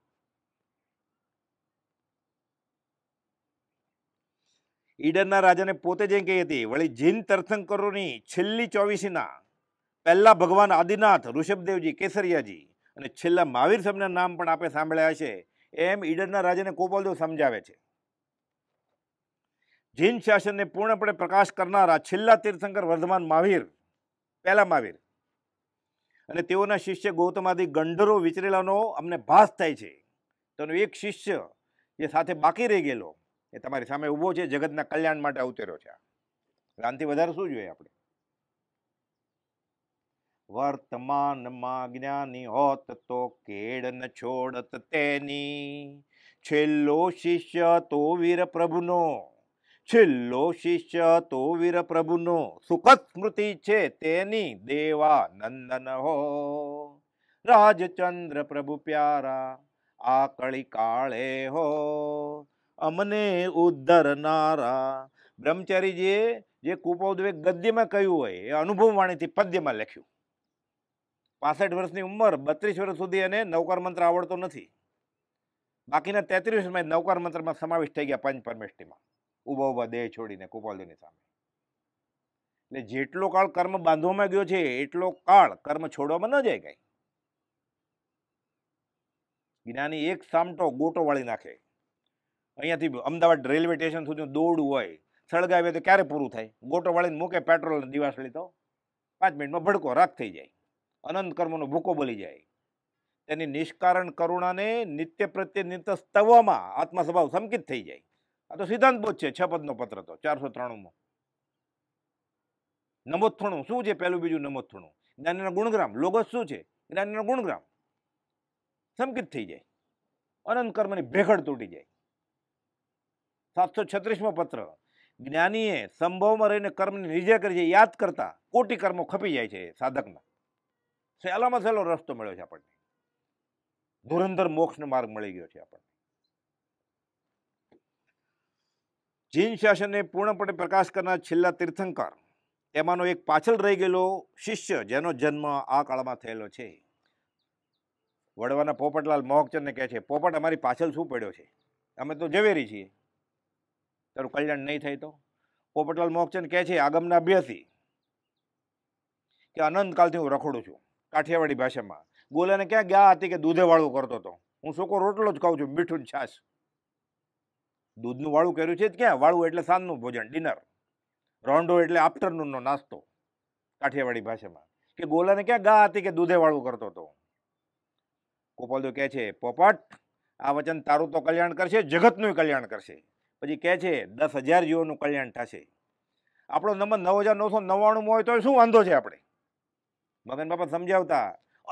ઈડરના રાજાને પોતે જે કહી હતી વળી જીન તીર્થંકરોની છેલ્લી ચોવીસીના પહેલાં ભગવાન આદિનાથ ઋષભદેવજી કેસરિયાજી અને છેલ્લા મહાવીર સાહેબના નામ પણ આપણે સાંભળ્યા છે એમ ઈડરના રાજાને કોપલદેવ સમજાવે છે જીન શાસનને પૂર્ણપણે પ્રકાશ કરનારા છેલ્લા તીર્થંકર વર્ધમાન મહાવીર પહેલા મહાવીર અને તેઓના શિષ્ય ગૌતમાદી ગંઢરો વિચરેલાનો અમને ભાસ થાય છે તેનો એક શિષ્ય જે સાથે બાકી રહી ગયેલો એ તમારી સામે ઊભો છે જગતના કલ્યાણ માટે અવતર્યો છે આનાથી વધારે શું જોઈએ આપણે વર્તમાનમાં જ્ઞાની હોત તો કેડ ન છોડત તેની છેલ્લો શિષ્ય તો વીર પ્રભુનો છેલ્લો શિષ્ય તો વીર પ્રભુનો સુખદ સ્મૃતિ છે તેની દેવા નંદન હો રાજચંદ્ર પ્રભુ પ્યારા આ કળી કાળે હો અમને ઉદ્ધરનારા બ્રહ્મચારીજીએ જે કૂપોદ્વેગ ગદ્યમાં કહ્યું હોય એ અનુભવવાણીથી પદ્યમાં લખ્યું પાસઠ વર્ષની ઉંમર બત્રીસ વર્ષ સુધી એને નૌકાર મંત્ર આવડતો નથી બાકીના તેત્રીસ વર્ષમાં નૌકાર મંત્રમાં સમાવિષ્ટ થઈ ગયા પંચ પરમેષ્ટિમાં ઊભા ઊભા દેહ છોડીને કુપાલદેવની સામે એટલે જેટલો કાળ કર્મ બાંધવામાં ગયો છે એટલો કાળ કર્મ છોડવામાં ન જાય કઈ જ્ઞાની એક સામટો ગોટો વાળી નાખે અહીંયાથી અમદાવાદ રેલવે સ્ટેશન સુધી દોડવું હોય સળગાવે તો ક્યારે પૂરું થાય ગોટો વાળીને મૂકે પેટ્રોલ દિવાસ તો પાંચ મિનિટમાં ભડકો રાખ થઈ જાય અનંત કર્મનો ભૂકો બોલી જાય તેની નિષ્કારણ કરુણાને નિત્ય પ્રત્યે નિત્ય સ્તવવામાં આત્મસ્વભાવ સંકિત થઈ જાય આ તો સિદ્ધાંત બોધ છે છ પદનો પત્ર તો ચારસો ત્રાણુંમાં નમોથણું શું છે પહેલું બીજું નમોથણું જ્ઞાનીનો ગુણગ્રામ લોગસ શું છે જ્ઞાનીનો ગુણગ્રામ સંકિત થઈ જાય અનંત કર્મની ભેખડ તૂટી જાય સાતસો છત્રીસમો પત્ર જ્ઞાનીએ સંભવમાં રહીને કર્મની નિજે કરી છે યાદ કરતા કોટી કર્મો ખપી જાય છે સાધકના સહેલામાં સહેલો રસ્તો મળ્યો છે આપણને ધુરંધર મોક્ષનો માર્ગ મળી ગયો છે આપણને જીન શાસનને પૂર્ણપણે પ્રકાશ કરનાર છેલ્લા તીર્થંકર એમાંનો એક પાછળ રહી ગયેલો શિષ્ય જેનો જન્મ આ કાળમાં થયેલો છે વડવાના પોપટલાલ મોહકચંદને કહે છે પોપટ અમારી પાછળ શું પડ્યો છે અમે તો ઝવેરી છીએ તારું કલ્યાણ નહીં થાય તો પોપટલાલ મોક્ષન કહે છે આગમના બેસી કે અનંતકાલથી હું રખડું છું કાઠિયાવાડી ભાષામાં ગોલાને ક્યાં ગયા હતી કે દૂધે વાળું કરતો હતો હું સોકો રોટલો જ ખાઉં છું મીઠું છાશ દૂધનું વાળું કર્યું છે જ ક્યાં વાળું એટલે સાંજનું ભોજન ડિનર રોન્ડો એટલે આફ્ટરનૂનનો નાસ્તો કાઠિયાવાડી ભાષામાં કે ગોલાને ક્યાં ગા હતી કે દૂધે વાળું કરતો હતો ગોપાલદેવ કહે છે પોપટ આ વચન તારું તો કલ્યાણ કરશે જગતનું કલ્યાણ કરશે પછી કહે છે દસ હજાર જીવોનું કલ્યાણ થશે આપણો નંબર નવ હજાર નવસો નવ્વાણુંમાં હોય તો શું વાંધો છે આપણે મગન બાપા સમજાવતા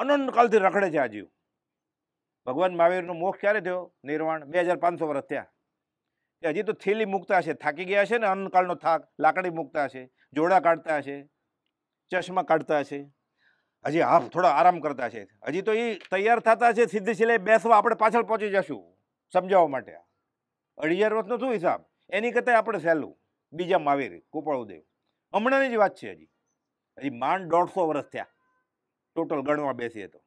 અનંતકાલથી રખડે છે આ જીવ ભગવાન મહાવીરનો મોખ ક્યારે થયો નિર્વાણ બે હજાર પાંચસો વર્ષ થયા હજી તો થેલી મૂકતા હશે થાકી ગયા છે ને અન્નકાળનો થાક લાકડી મૂકતા હશે જોડા કાઢતા હશે ચશ્મા કાઢતા હશે હજી હાફ થોડા આરામ કરતા છે હજી તો એ તૈયાર થતા છે સીધી સિલાઈ બેસવા આપણે પાછળ પહોંચી જશું સમજાવવા માટે આ અઢી હજાર વર્ષનો શું હિસાબ એની કરતાં આપણે સહેલું બીજા માવેરી દેવ હમણાંની જ વાત છે હજી હજી માંડ દોઢસો વર્ષ થયા ટોટલ ગણવા બેસીએ તો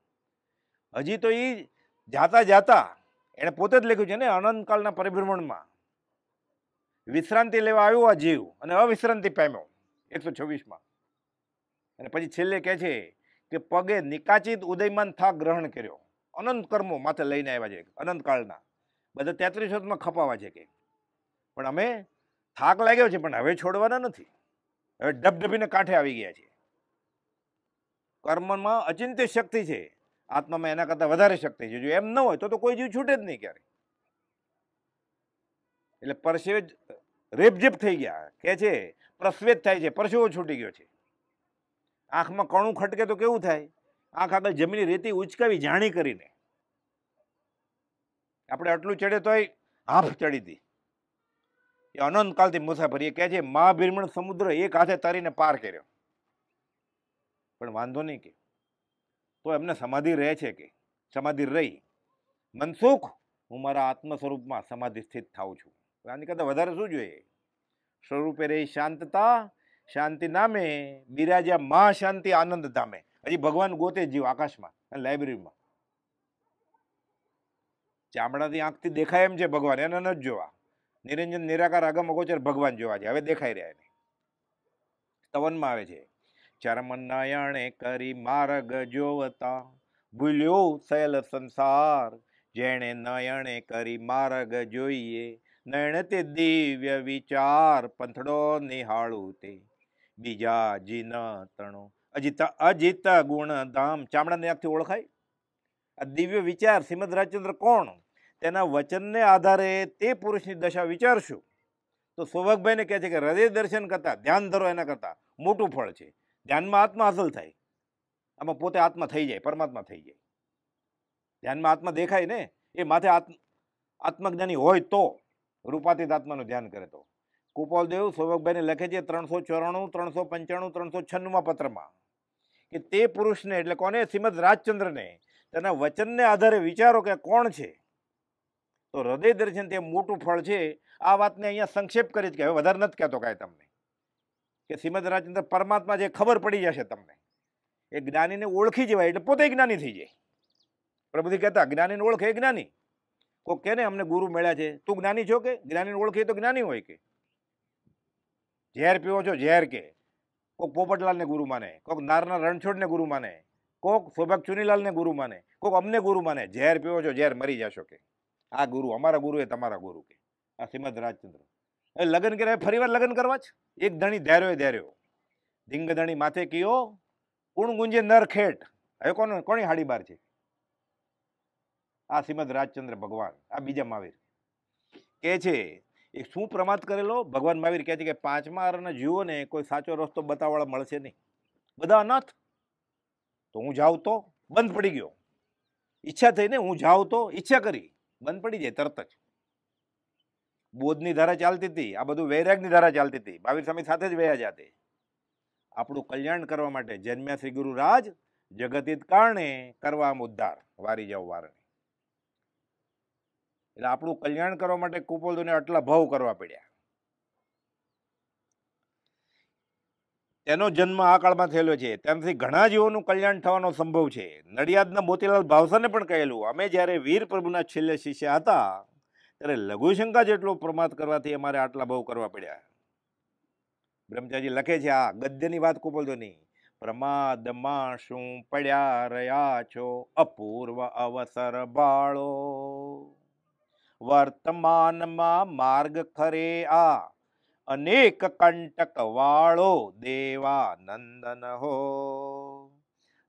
હજી તો એ જાતા જાતા એણે પોતે જ લખ્યું છે ને અનંતકાળના પરિભ્રમણમાં વિશ્રાંતિ લેવા આવ્યો આ જીવ અને અવિશ્રાંતિ પામ્યો એકસો છવ્વીસમાં અને પછી છેલ્લે કહે છે કે પગે નિકાચિત ઉદયમાન થાક ગ્રહણ કર્યો અનંત કર્મો માથે લઈને આવ્યા છે અનંતકાળના બધા તેત્રીસો ખપાવા છે કે પણ અમે થાક લાગ્યો છે પણ હવે છોડવાના નથી હવે ડબડબીને કાંઠે આવી ગયા છે કર્મમાં અચિંત્ય શક્તિ છે આત્મામાં એના કરતાં વધારે શક્તિ છે જો એમ ન હોય તો તો કોઈ જીવ છૂટે જ નહીં ક્યારે એટલે પરસેવે રેપઝેપ થઈ ગયા કે છે પ્રસ્વેત થાય છે પરસેવો છૂટી ગયો છે આંખમાં કણું ખટકે તો કેવું થાય આંખ આગળ જમીની રેતી ઉચકાવી જાણી કરીને આપણે આટલું ચડે તોય હાફ ચડી હતી એ અનંતકાલથી મુસાફરી એ કહે છે મહાભીરમણ સમુદ્ર એક હાથે તરીને પાર કર્યો પણ વાંધો નહીં કે તો એમને સમાધિ રહે છે કે સમાધિ રહી મનસુખ હું મારા આત્મ સ્વરૂપમાં સમાધિ સ્થિત થાઉં છું આની કરતાં વધારે શું જોઈએ સ્વરૂપે રહી શાંતતા શાંતિ નામે બિરાજ્યા મહાશાંતિ આનંદ ધામે હજી ભગવાન ગોતે જીવ આકાશમાં લાઇબ્રેરીમાં ચામડાની આંખથી દેખાય એમ છે ભગવાન એને નથી જોવા નિરંજન નિરાકાર આગમ અગોચર ભગવાન જોવા છે હવે દેખાઈ રહ્યા એને તવનમાં આવે છે ચરમનાયણે કરી માર્ગ જોવતા ભૂલ્યો સહેલ સંસાર જેણે નયણે કરી માર્ગ જોઈએ નયણ તે દિવ્ય વિચાર પંથડો નિહાળું તે બીજા જીન તણો અજિત અજિત ગુણધામ ચામડાની આંખથી ઓળખાય આ દિવ્ય વિચાર શ્રીમદ રાજચંદ્ર કોણ તેના વચનને આધારે તે પુરુષની દશા વિચારશું તો સૌભાગભાઈને કહે છે કે હૃદય દર્શન કરતાં ધ્યાન ધરો એના કરતાં મોટું ફળ છે ધ્યાનમાં આત્મા હાંસલ થાય આમાં પોતે આત્મા થઈ જાય પરમાત્મા થઈ જાય ધ્યાનમાં આત્મા દેખાય ને એ માથે આત્મ આત્મજ્ઞાની હોય તો રૂપાતીત આત્માનું ધ્યાન કરે તો કુપાલદેવ સૌભાગભાઈને લખે છે ત્રણસો ચોરાણું ત્રણસો પંચાણું ત્રણસો છન્નુંમાં પત્રમાં કે તે પુરુષને એટલે કોને શ્રીમદ રાજચંદ્રને તેના વચનને આધારે વિચારો કે કોણ છે તો હૃદય દર્શન તે મોટું ફળ છે આ વાતને અહીંયા સંક્ષેપ કરી જ કહેવાય વધારે નથી કહેતો કાંઈ તમને કે શ્રીમદ રાજચંદ્ર પરમાત્મા જે ખબર પડી જશે તમને એ જ્ઞાનીને ઓળખી જવાય એટલે પોતે જ્ઞાની થઈ જાય પ્રભુથી કહેતા જ્ઞાનીને ઓળખે એ જ્ઞાની કોક કે ને અમને ગુરુ મળ્યા છે તું જ્ઞાની છો કે જ્ઞાનીને ઓળખે તો જ્ઞાની હોય કે ઝેર પીવો છો ઝેર કે કોક પોપટલાલને ગુરુ માને કોક નારના રણછોડને ગુરુ માને કોક શોભક ચુનીલાલને ગુરુ માને કોક અમને ગુરુ માને ઝેર પીવો છો ઝેર મરી જશો કે આ ગુરુ અમારા ગુરુ એ તમારા ગુરુ કે આ શ્રીમદ રાજચંદ્ર હવે લગ્ન કર્યા વાર લગ્ન કરવા જ એક ધણી ધૈર્યો ધૈર્યો ધીંગ ધણી માથે કયો કુણ ગુંજે નર ખેટ હવે કોને કોની હાડી બાર છે આ શ્રીમદ રાજચંદ્ર ભગવાન આ બીજા માવીર કહે છે એ શું પ્રમાદ કરેલો ભગવાન મહાવીર કહે છે કે પાંચમા અરને જીવોને કોઈ સાચો રસ્તો બતાવવાળા મળશે નહીં બધા અનાથ તો હું જાઉં તો બંધ પડી ગયો ઈચ્છા થઈને હું જાઉં તો ઈચ્છા કરી બંધ પડી જાય તરત જ બોધની ધારા ચાલતી હતી આ બધું વૈરાગની ધારા ચાલતી હતી બાવીર સ્વામી સાથે જ વયા જાતે આપણું કલ્યાણ કરવા માટે જન્મ્યા શ્રી ગુરુ રાજ જગતિત કારણે કરવા ઉદ્ધાર વારી જાવ વારણે એટલે આપણું કલ્યાણ કરવા માટે કુપોદોને આટલા ભાવ કરવા પડ્યા તેનો જન્મ આ કાળમાં થયેલો છે તેનાથી ઘણા જીવોનું કલ્યાણ થવાનો સંભવ છે નડિયાદના મોતીલાલ ભાવસાને પણ કહેલું અમે જ્યારે વીર પ્રભુના છેલ્લે શિષ્ય હતા ત્યારે લઘુશંકા જેટલો પ્રમાદ કરવાથી અમારે આટલા બહુ કરવા પડ્યા બ્રહ્મચારી લખે છે આ ગદ્યની વાત કુપલધોની પ્રમાદમાં શું પડ્યા રહ્યા છો અપૂર્વ અવસર બાળો વર્તમાનમાં માર્ગ ખરે આ અનેક કંટક વાળો દેવાનંદન હો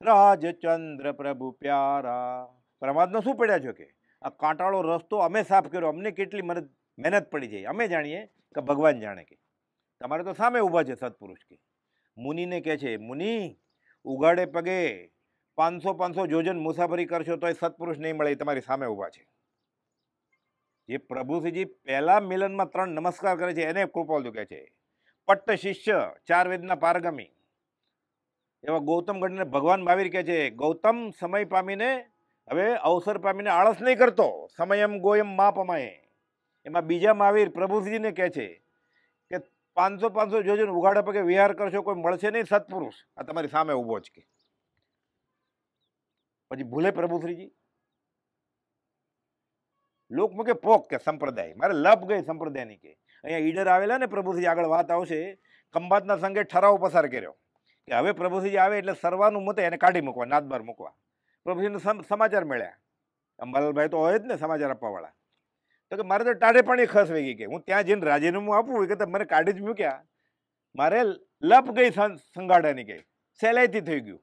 રાજચંદ્ર પ્રભુ પ્યારા પ્રમાદનો શું પડ્યા છો કે આ કાંટાળો રસ્તો અમે સાફ કર્યો અમને કેટલી મદદ મહેનત પડી જાય અમે જાણીએ કે ભગવાન જાણે કે તમારે તો સામે ઊભા છે સત્પુરુષ કે મુનિને કહે છે મુનિ ઉગાડે પગે પાંચસો પાંચસો જોજન મુસાફરી કરશો તો એ સત્પુરુષ નહીં મળે તમારી સામે ઊભા છે જે પ્રભુસિંહજી પહેલા મિલનમાં ત્રણ નમસ્કાર કરે છે એને કૃપાલુ કહે છે પટ્ટ શિષ્ય ચાર વેદના પારગમી એવા ગૌતમ ગઢને ભગવાન મહાવીર કહે છે ગૌતમ સમય પામીને હવે અવસર પામીને આળસ નહીં કરતો સમયમ ગોયમ મા પમાએ એમાં બીજા મહાવીર પ્રભુસિંહજીને કહે છે કે પાંચસો પાંચસો જોજો ઉઘાડા પગે વિહાર કરશો કોઈ મળશે નહીં સત્પુરુષ આ તમારી સામે ઊભો જ કે પછી ભૂલે પ્રભુશ્રીજી લોક મૂકે પોક કે સંપ્રદાય મારે લપ ગઈ સંપ્રદાયની કે અહીંયા ઈડર આવેલા ને પ્રભુથી આગળ વાત આવશે ખંભાતના સંઘે ઠરાવ પસાર કર્યો કે હવે પ્રભુજી આવે એટલે સર્વાનું મતે એને કાઢી મૂકવા નાદબાર મૂકવા પ્રભુજીને સમાચાર મળ્યા અંબાલાલભાઈ તો હોય જ ને સમાચાર આપવાવાળા તો કે મારે તો ટાઢે પાણી ખસ વહી ગઈ કે હું ત્યાં જઈને રાજીનામું આપું એ કરતાં મને કાઢી જ મૂક્યા મારે લપ ગઈ સંગાડાની કે સહેલાઈથી થઈ ગયું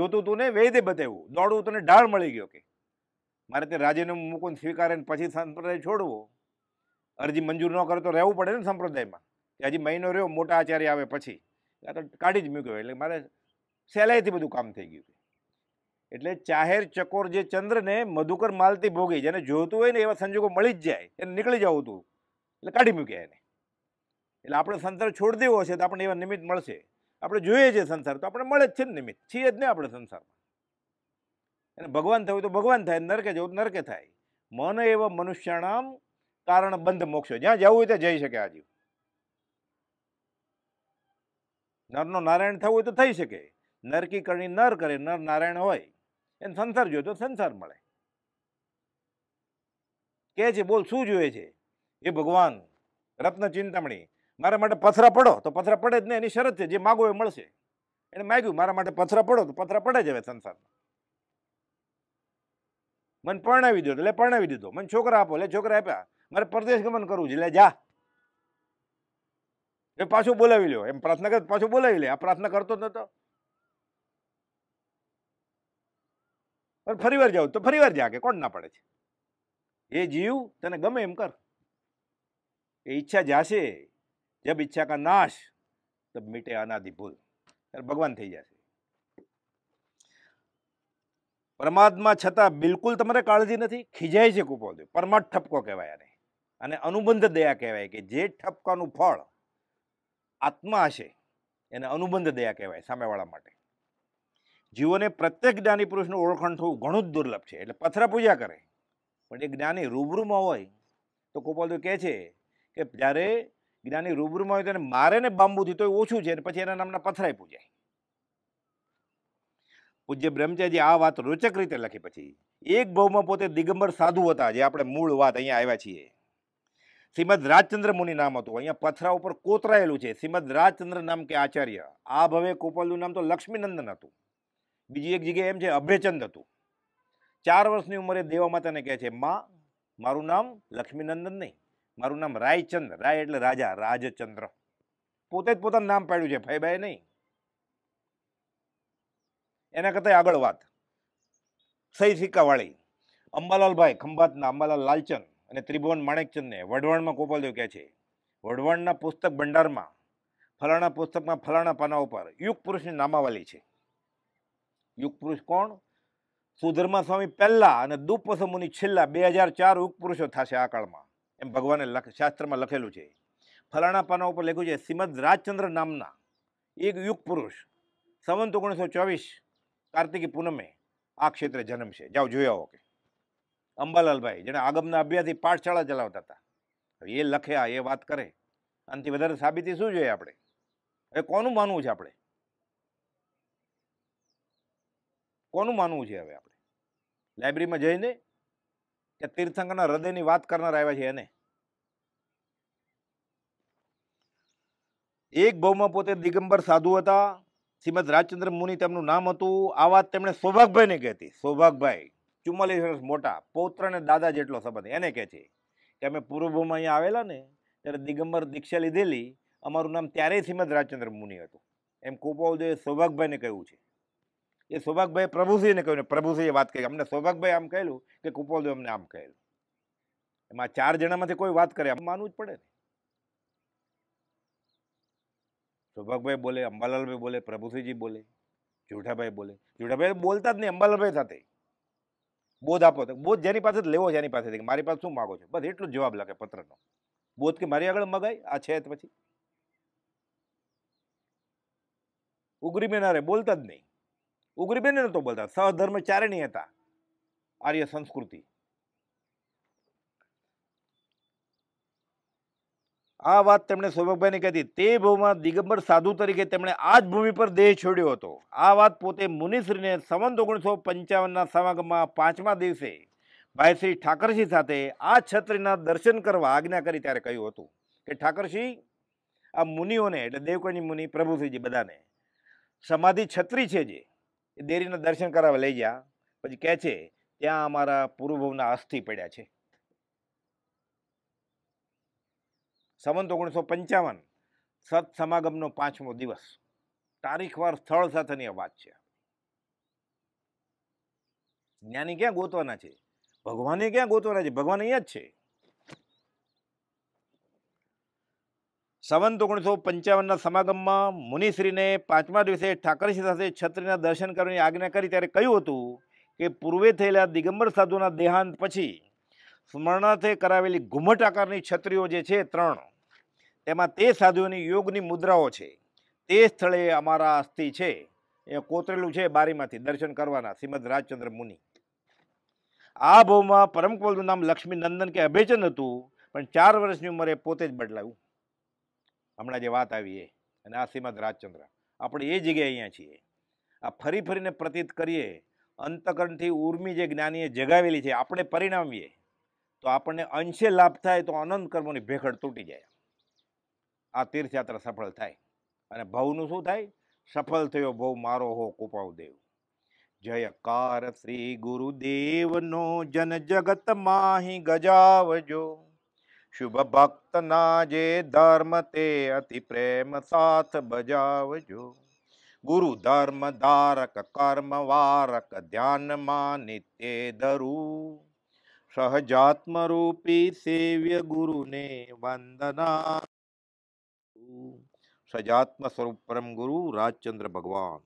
જોતું તું ને વેદે બતાવ્યું દોડવું તને ઢાળ મળી ગયો કે મારે તે રાજીનામું મૂકીને સ્વીકારે પછી સંપ્રદાય છોડવો અરજી મંજૂર ન કરે તો રહેવું પડે ને સંપ્રદાયમાં કે હજી મહિનો રહ્યો મોટા આચાર્ય આવે પછી આ તો કાઢી જ મૂક્યો એટલે મારે સહેલાઈથી બધું કામ થઈ ગયું એટલે ચાહેર ચકોર જે ચંદ્રને મધુકર માલતી ભોગી જેને જોતું હોય ને એવા સંજોગો મળી જ જાય એને નીકળી જવું હતું એટલે કાઢી મૂક્યા એને એટલે આપણે સંસાર છોડી દેવો હશે તો આપણને એવા નિમિત્ત મળશે આપણે જોઈએ છીએ સંસાર તો આપણે મળે જ છે ને નિમિત્ત છીએ જ ને આપણે સંસારમાં એને ભગવાન થયું તો ભગવાન થાય નરકે જવું તો નરકે થાય મન એવા મનુષ્યનામ કારણ બંધ મોક્ષો જ્યાં જવું હોય ત્યાં જઈ શકે આ જીવ નરનો નારાયણ થવું હોય તો થઈ શકે નરકી કરણી નર કરે નર નારાયણ હોય એને સંસાર જોયો તો સંસાર મળે કે છે બોલ શું જોઈએ છે એ ભગવાન રત્ન ચિંતામણી મારા માટે પથરા પડો તો પથરા પડે જ નહીં એની શરત છે જે માગો એ મળશે એને માગ્યું મારા માટે પથરા પડો તો પથરા પડે જ હવે સંસારમાં મને પરણાવી દો એટલે પરણાવી દીધો મને છોકરા આપો એટલે છોકરા આપ્યા મારે પરદેશ ગમન કરવું છે એટલે જા એ પાછું બોલાવી લો એમ પ્રાર્થના કર પાછું બોલાવી લે આ પ્રાર્થના કરતો જ નતો ફરી વાર જાવ તો ફરી વાર જા કે કોણ ના પડે છે એ જીવ તને ગમે એમ કર એ ઈચ્છા જાશે જબ ઈચ્છા કા નાશ તબ મીટે અનાદિ ભૂલ ભગવાન થઈ જશે પ્રમાદમાં છતાં બિલકુલ તમારે કાળજી નથી ખીજાય છે કુપોદે પરમાદ ઠપકો કહેવાય આને અને અનુબંધ દયા કહેવાય કે જે ઠપકાનું ફળ આત્મા હશે એને અનુબંધ દયા કહેવાય સામેવાળા માટે જીવોને પ્રત્યેક જ્ઞાની પુરુષનું ઓળખાણ થવું ઘણું જ દુર્લભ છે એટલે પથરા પૂજા કરે પણ એ જ્ઞાની રૂબરૂમાં હોય તો કુપોલદેવ કહે છે કે જ્યારે જ્ઞાની રૂબરૂમાં હોય તેને મારે ને બાંબુથી તો ઓછું છે અને પછી એના નામના પથરાય પૂજાય પૂજ્ય બ્રહ્મચાર્યજી આ વાત રોચક રીતે લખી પછી એક ભાવમાં પોતે દિગંબર સાધુ હતા જે આપણે મૂળ વાત અહીંયા આવ્યા છીએ શ્રીમદ રાજચંદ્ર મુનિ નામ હતું અહીંયા પથરા ઉપર કોતરાયેલું છે શ્રીમદ રાજચંદ્ર નામ કે આચાર્ય આ ભવે કોપલનું નામ તો લક્ષ્મીનંદન હતું બીજી એક જગ્યાએ એમ છે અભયચંદ હતું ચાર વર્ષની ઉંમરે દેવા માતાને કહે છે માં મારું નામ લક્ષ્મીનંદન નહીં મારું નામ રાયચંદ રાય એટલે રાજા રાજચંદ્ર પોતે જ પોતાનું નામ પાડ્યું છે ભાઈ ભાઈ નહીં એના કરતાં આગળ વાત સહી સિક્કાવાળી અંબાલાલભાઈ ખંભાતના અંબાલાલ લાલચંદ અને ત્રિભુવન માણેકચંદને વઢવાણમાં ગોપાલદેવ કહે છે વઢવાણના પુસ્તક ભંડારમાં ફલાણા પુસ્તકમાં ફલાણા પાના ઉપર યુગ પુરુષની નામાવાલી છે યુગ પુરુષ કોણ સુધર્મા સ્વામી પહેલાં અને દુપસ છેલ્લા બે હજાર ચાર યુગ પુરુષો થશે આ કાળમાં એમ ભગવાને લખ શાસ્ત્રમાં લખેલું છે ફલાણા પાના ઉપર લખ્યું છે શ્રીમદ રાજચંદ્ર નામના એક યુગ પુરુષ સંવંત ઓગણીસો ચોવીસ કાર્તિકી પૂનમે આ ક્ષેત્રે જન્મશે જાઓ જોઈ આવો કે અંબાલાલભાઈ જેણે આગમના અભ્યાથી પાઠશાળા ચલાવતા હતા એ લખે આ એ વાત કરે આનાથી વધારે સાબિતી શું જોઈએ આપણે એ કોનું માનવું છે આપણે કોનું માનવું છે હવે આપણે લાઇબ્રેરીમાં જઈને કે તીર્થંકરના હૃદયની વાત કરનાર આવ્યા છે એને એક ભાવમાં પોતે દિગંબર સાધુ હતા શ્રીમદ રાજચંદ્ર મુનિ તેમનું નામ હતું આ વાત તેમણે સૌભાગભાઈને કહેતી સૌભાગભાઈ ચુમ્માલીસ વર્ષ મોટા પૌત્ર અને દાદા જેટલો સંબંધ એને કહે છે કે અમે પૂર્વભૂમાં અહીંયા આવેલા ને ત્યારે દિગંબર દીક્ષા લીધેલી અમારું નામ ત્યારે શ્રીમદ રાજચંદ્ર મુનિ હતું એમ કુપાઉદેવે સૌભાગભાઈને કહ્યું છે એ સૌભાગભાઈ પ્રભુસિંહને કહ્યું ને પ્રભુસિંહે વાત કહી અમને સૌભાગભાઈ આમ કહેલું કે કુપાઉદેવ અમને આમ કહેલું એમાં ચાર જણામાંથી કોઈ વાત કરે આમ માનવું જ પડે ને સુભાગભાઈ બોલે અંબાલાલભાઈ બોલે પ્રભુસિંહજી બોલે જોઠાભાઈ બોલે જોઠાભાઈ બોલતા જ નહીં અંબાલાલભાઈ સાથે બોધ આપો તો બોધ જેની પાસે લેવો જેની પાસે પાસેથી મારી પાસે શું માગો છો બસ એટલો જવાબ લખે પત્રનો બોધ કે મારી આગળ મગાય આ છે પછી ઉગરી બેનારે બોલતા જ નહીં ઉગરી બેને નહોતો બોલતા સહધર્મ ચારણી હતા આર્ય સંસ્કૃતિ આ વાત તેમણે શોભકભાઈને કહી તે ભૂમાં દિગંબર સાધુ તરીકે તેમણે આ જ ભૂમિ પર દેહ છોડ્યો હતો આ વાત પોતે મુનિશ્રીને સંવન ઓગણીસો પંચાવનના સમાગમમાં પાંચમા દિવસે ભાઈ શ્રી ઠાકરસિંહ સાથે આ છત્રીના દર્શન કરવા આજ્ઞા કરી ત્યારે કહ્યું હતું કે ઠાકરસિંહ આ મુનિઓને એટલે દેવકણી મુનિ પ્રભુશ્રીજી બધાને સમાધિ છત્રી છે જે એ દેરીના દર્શન કરાવવા લઈ ગયા પછી કહે છે ત્યાં અમારા પૂર્વભવના અસ્થિ પડ્યા છે સંવંત ઓગણીસો પંચાવન સત સમાગમનો પાંચમો દિવસ તારીખવાર સ્થળ સાથેની આ વાત છે જ્ઞાની ક્યાં ગોતવાના છે ભગવાને ક્યાં ગોતવાના છે ભગવાન અહીંયા જ છે સંવંત ઓગણીસો પંચાવનના સમાગમમાં મુનિશ્રીને પાંચમા દિવસે ઠાકરશ્રી સાથે છત્રીના દર્શન કરવાની આજ્ઞા કરી ત્યારે કહ્યું હતું કે પૂર્વે થયેલા દિગંબર સાધુના દેહાંત પછી સ્મરણાર્થે કરાવેલી ઘુમટ આકારની છત્રીઓ જે છે ત્રણ તેમાં તે સાધુઓની યોગની મુદ્રાઓ છે તે સ્થળે અમારા અસ્થિ છે એ કોતરેલું છે બારીમાંથી દર્શન કરવાના શ્રીમદ રાજચંદ્ર મુનિ આ ભાવમાં પરમ કમલનું નામ લક્ષ્મી નંદન કે અભેચન હતું પણ ચાર વર્ષની ઉંમરે પોતે જ બદલાયું હમણાં જે વાત આવી એ અને આ શ્રીમદ રાજચંદ્ર આપણે એ જગ્યાએ અહીંયા છીએ આ ફરી ફરીને પ્રતીત કરીએ અંતકરણથી ઉર્મી જે જ્ઞાનીએ જગાવેલી છે આપણે પરિણામીએ તો આપણને અંશે લાભ થાય તો અનંત કર્મોની ભેખડ તૂટી જાય આ તીર્થયાત્રા સફળ થાય અને ભવનું શું થાય સફળ થયો ભવ મારો હો કુપાવદેવ જયકાર શ્રી ગુરુદેવનો જન જગત માહી ગજાવજો શુભ ભક્તના જે ધર્મ તે અતિ પ્રેમ સાથ બજાવજો ગુરુ ધર્મ ધારક કર્મ વારક ધ્યાનમાં નિત્ય ધરું સહજાત્મરૂપી સેવ્ય ગુરુને વંદના સજાત્મ સ્વરૂપ પરમ ગુરુ રાજચંદ્ર ભગવાન